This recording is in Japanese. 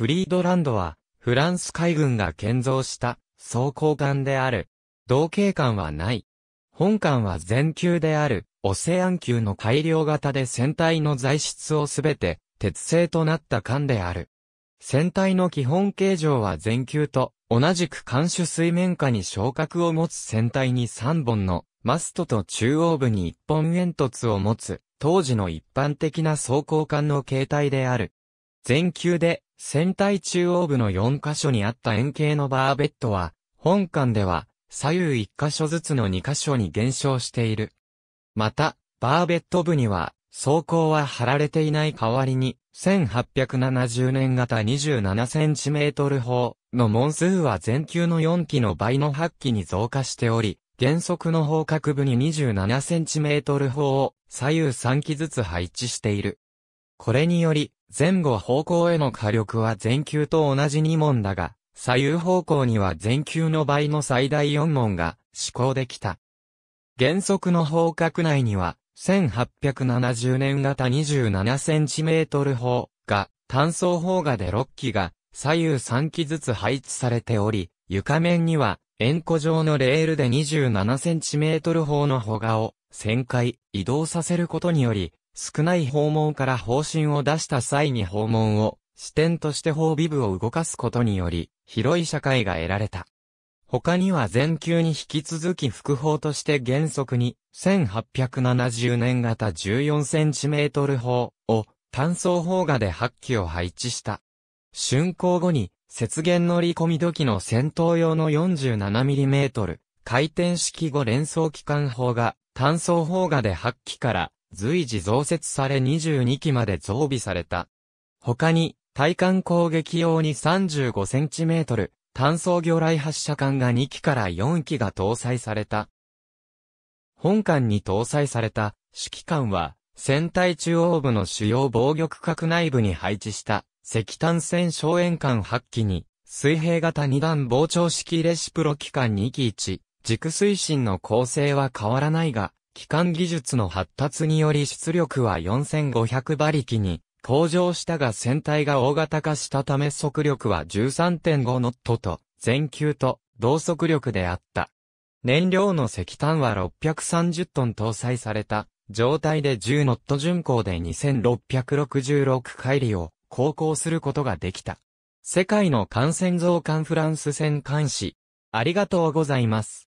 フリードランドは、フランス海軍が建造した装甲艦である。同型艦はない。本艦は全球である、オセアン級の改良型で船体の材質をすべて、鉄製となった艦である。船体の基本形状は全球と、同じく艦首水面下に昇格を持つ船体に3本の、マストと中央部に1本煙突を持つ、当時の一般的な装甲艦の形態である。全球で船体中央部の4箇所にあった円形のバーベットは、本館では左右1箇所ずつの2箇所に減少している。また、バーベット部には、装甲は貼られていない代わりに、1870年型 27cm 砲の門数は全球の4機の倍の8機に増加しており、原則の方角部に 27cm 砲を左右3機ずつ配置している。これにより、前後方向への火力は前球と同じ2問だが、左右方向には前球の倍の最大4問が施行できた。原則の方角内には、1870年型 27cm 砲が、単装砲がで6機が、左右3機ずつ配置されており、床面には、円弧状のレールで 27cm 砲の砲がを、旋回、移動させることにより、少ない訪問から方針を出した際に訪問を、視点として法備部を動かすことにより、広い社会が得られた。他には前級に引き続き副法として原則に、1870年型14センチメートル法を単装法画で8機を配置した。竣工後に、雪原乗り込み時の戦闘用の 47mm、回転式後連装機関砲が、単装砲画で8機から随時増設され22機まで増備された。他に、対艦攻撃用に 35cm 単装魚雷発射管が2機から4機が搭載された。本艦に搭載された指揮艦は、船体中央部の主要防御区画内部に配置した石炭船小円艦8機に、水平型2段膨張式レシプロ機関2機1、軸推進の構成は変わらないが、機関技術の発達により出力は4500馬力に向上したが船体が大型化したため速力は13.5ノットと、全球と同速力であった。燃料の石炭は630トン搭載された状態で10ノット巡航で2666海里を航行することができた。世界の感染増加フランス船監視。ありがとうございます。